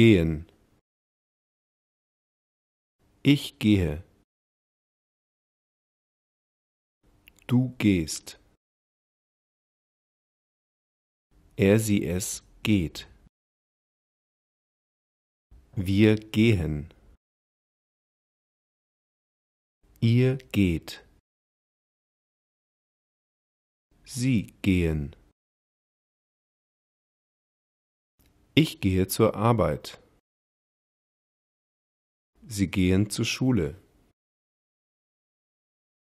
gehen. Ich gehe. Du gehst. Er sie es geht. Wir gehen. Ihr geht. Sie gehen. Ich gehe zur Arbeit. Sie gehen zur Schule.